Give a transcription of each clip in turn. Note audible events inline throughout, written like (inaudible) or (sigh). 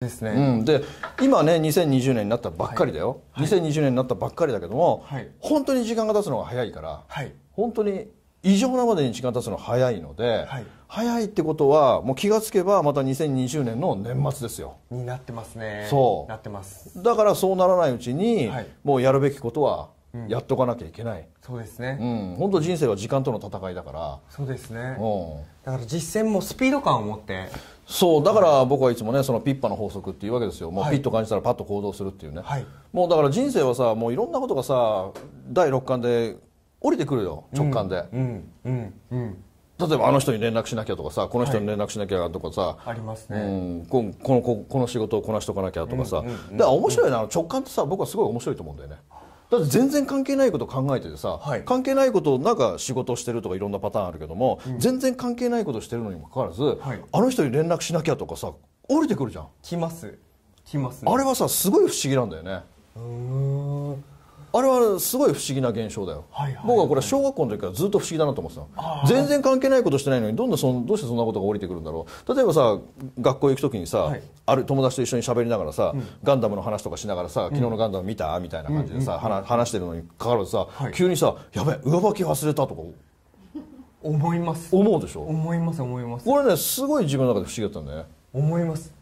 ですね、うん、で今ね2020年になったばっかりだよ、はい、2020年になったばっかりだけども、はい、本当に時間が経つのが早いから、はい、本当に異常なまでに時間が経つのが早いので、はい、早いってことはもう気が付けばまた2020年の年末ですよになってますねそうなってますだからそうならないうちに、もうやるべきことはやっとかなきゃいけない、うん、そうですね、うん、本当人生は時間との戦いだからそうですね、うん、だから実践もスピード感を持ってそうだから僕はいつもねそのピッパの法則っていうわけですよもうピッと感じたらパッと行動するっていうね、はい、もうだから人生はさもういろんなことがさ第六感で降りてくるよ直感で、うんうんうん例えばあの人に連絡しなきゃとかさこの人に連絡しなきゃとかさ、はい、ありますね、うん、ここのここの仕事をこなしとかなきゃとかさ、うんうんうんうん、だから面白いな直感ってさ僕はすごい面白いと思うんだよね。だって全然関係ないこと考えててさ、はい、関係ないことなんか仕事してるとかいろんなパターンあるけども、うん、全然関係ないことしてるのにもかかわらず、はい、あの人に連絡しなきゃとかさ降りてくるじゃん来ます来ます、ね、あれはさすごい不思議なんだよねうんあれはすごい不思議な現象だよ、はいはいはい、僕はこれ小学校の時からずっと不思議だなと思ってた全然関係ないことしてないのにどんどんそどうしてそんなことが降りてくるんだろう例えばさ学校行く時にさ、はい、ある友達と一緒に喋りながらさ、うん、ガンダムの話とかしながらさ昨日のガンダム見た、うん、みたいな感じでさ、うんうん、話してるのにかかわらずさ、はい、急にさ「やべえ上履き忘れた」とか思います思うでしょ思います思います俺ねすごい自分の中で不思議だったんだね思います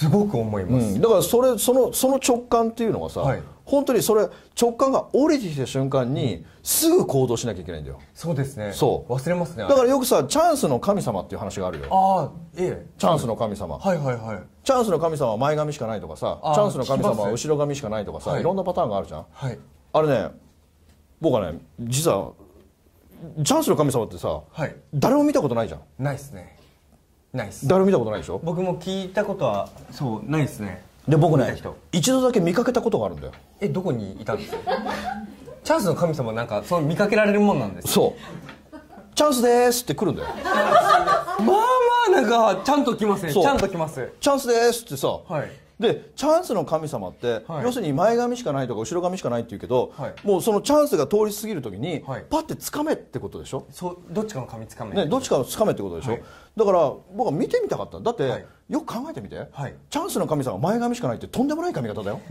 すごく思います、うん、だからそれそのその直感っていうのがさ、はい、本当にそれ直感が降りてきた瞬間に、すぐ行動しなきゃいけないんだよそうですねそう忘れますねだからよくさチャンスの神様っていう話があるよああええチャンスの神様はいはいはいチャンスの神様は前髪しかないとかさチャンスの神様は後ろ髪しかないとかさ、い、ろんなパターンがあるじゃん、はい、あれね僕はね実はチャンスの神様ってさ、はい、誰も見たことないじゃんないですねないです誰見たことないでしょ僕も聞いたことはそうないですねで僕ね一度だけ見かけたことがあるんだよえどこにいたんですか (laughs) チャンスの神様なんかそ見かけられるもんなんですそうチャンスですって来るんだよまあまあなんかちゃんと来ますねちゃんと来ますチャンスですってさ、はい、でチャンスの神様って、はい、要するに前髪しかないとか後ろ髪しかないっていうけど、はい、もうそのチャンスが通り過ぎる時に、はい、パッてつかめってことでしょそうどっちかの髪つかめ、ね、どっちかのつかめってことでしょ、だから僕は見てみたかっただって、よく考えてみて、チャンスの神様前髪しかないってとんでもない髪型だよ (laughs)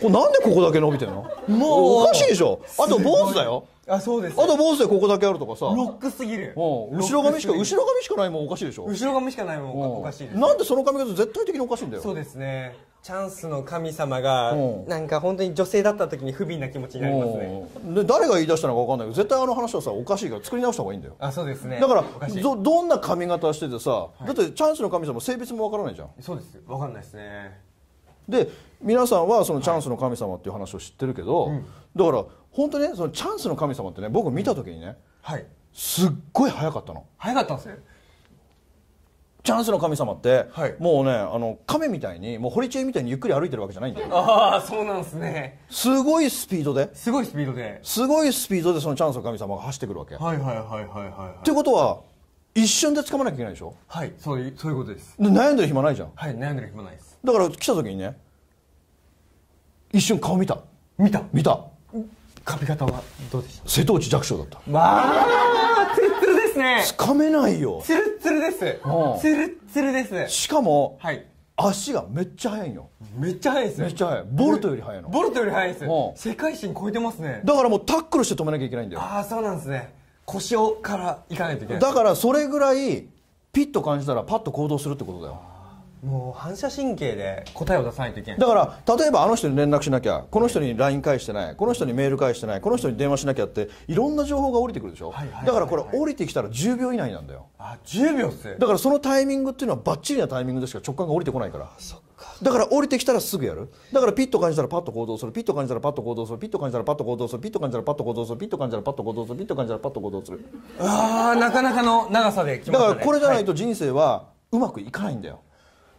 これなんでここだけ伸びてるのもうおかしいでしょあと坊主だよあそうですあと坊主でここだけあるとかさロックすぎる後ろ髪しか後ろ髪しかないもんおかしいでしょ後ろ髪しかないもんおかしいですなんでその髪型絶対的におかしいんだよそうですねチャンスの神様がなんか本当に女性だった時に不憫な気持ちになりますねで誰が言い出したのか分かんないけど絶対あの話はさおかしいから作り直した方がいいんだよあそうですねだからどどんな髪型しててさ、はい、だってチャンスの神様性別も分からないじゃんそうです分かんないですねで皆さんはそのチャンスの神様っていう話を知ってるけど、はいだから本当ねそのチャンスの神様ってね僕見た時にね、はい、すっごい早かったの早かったんですねチャンスの神様って、はい、もうねあの亀みたいにもう堀ちえみたいにゆっくり歩いてるわけじゃないんだよああそうなんですねすごいスピードですごいスピードですごいスピードでそのチャンスの神様が走ってくるわけはいはいはいはいはい、はい、ってことは一瞬で掴まなきゃいけないでしょはいそういうそういうことです悩んでる暇ないじゃんはい悩んでる暇ないですだから来た時にね一瞬顔見た見た見た髪型はどうでした瀬戸内弱小だったわあツルツルですね掴めないよツルツルですツルツルですしかも、はい、足がめっちゃ速いんよめっちゃ速いですねめっちゃ速いボルトより速いのボルトより速いです世界新超えてますねだからもうタックルして止めなきゃいけないんだよああそうなんですね腰をからいかないといけないだからそれぐらいピッと感じたらパッと行動するってことだよもう反射神経で答えを出さないといけないだから例えばあの人に連絡しなきゃこの人に LINE 返してないこの人にメール返してないこの人に電話しなきゃっていろんな情報が降りてくるでしょ、だからこれ降りてきたら10秒以内なんだよあ10秒っすだからそのタイミングっていうのはばっちりなタイミングでしか直感が降りてこないからだから降りてきたらすぐやるだからピッと感じたらパッと行動するピッと感じたらパッと行動するピッと感じたらパッと行動するピッと感じたらパッと行動するピッと感じたらパッと行動するピッと感じたらパッと行動するああなかなかの長さで来ました、だからこれじゃないと人生はうまくいかないんだよ、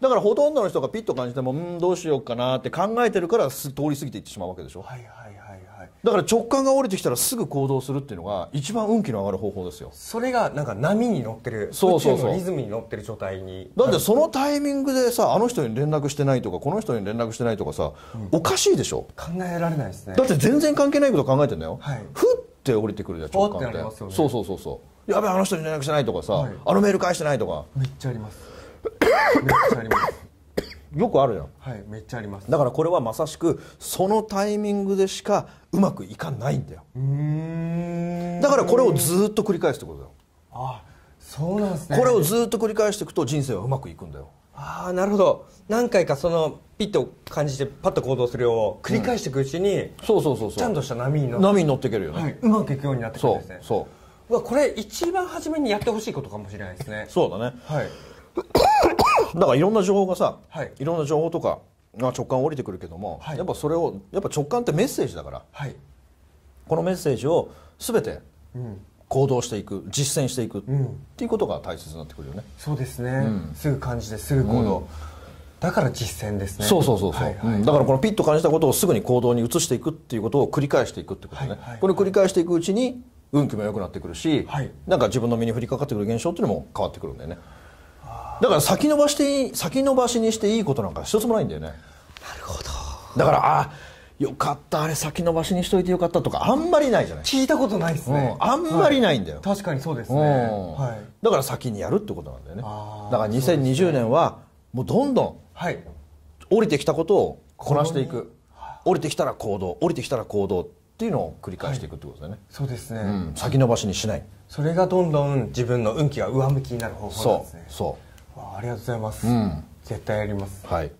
だからほとんどの人がピッと感じてもうんどうしようかなって考えてるからす通り過ぎていってしまうわけでしょ、はいはいはいはい、だから直感が降りてきたらすぐ行動するっていうのが一番運気の上がる方法ですよそれがなんか波に乗ってるそうそうそうリズムに乗ってる状態にだってそのタイミングでさあの人に連絡してないとかこの人に連絡してないとかさ、うん、おかしいでしょ考えられないですねだって全然関係ないこと考えてんだよ、はい、ふって降りてくるじゃん直感って、ね、そうそうそうそうやべあの人に連絡してないとかさ、はい、あのメール返してないとかめっちゃあります (coughs) めっちゃありますよくあるやんはいめっちゃありますだからこれはまさしくそのタイミングでしかうまくいかないんだよんだからこれをずっと繰り返すってことだよあそうなんですねこれをずっと繰り返していくと人生はうまくいくんだよああなるほど何回かそのピッと感じてパッと行動するよう繰り返していくうちに、うん、そうそうそうそうちゃんとした波に乗って波に乗っていけるよね、はい、うまくいくようになってくるんですねそうそううわこれ一番初めにやってほしいことかもしれないですねそうだねはい (laughs) だからいろんな情報がさ、はい、いろんな情報とかが直感降りてくるけども、はい、やっぱそれをやっぱ直感ってメッセージだから、はい、このメッセージを全て行動していく、うん、実践していく、っていうことが大切になってくるよねそうですね、うん、すぐ感じてすぐ行動、だから実践ですねそうそうそうそう、はいはい、だからこのピッと感じたことをすぐに行動に移していくっていうことを繰り返していくってことね、はいはいはい、これを繰り返していくうちに運気も良くなってくるし、はい、なんか自分の身に降りかかってくる現象っていうのも変わってくるんだよねだから先延ばして先延ばしにしていいことなんか一つもないんだよねなるほどだからあよかったあれ先延ばしにしといてよかったとかあんまりないじゃない聞いたことないですね、うん、あんまりないんだよ、はい、確かにそうですね、はい、だから先にやるってことなんだよねだから2020年はもうどんどん、はい、降りてきたことをこなしていく降りてきたら行動降りてきたら行動っていうのを繰り返していくってことだよね、はい、そうですね、うん、先延ばしにしないそれがどんどん自分の運気が上向きになる方法ですねそうそうありがとうございます、うん、絶対やりますはい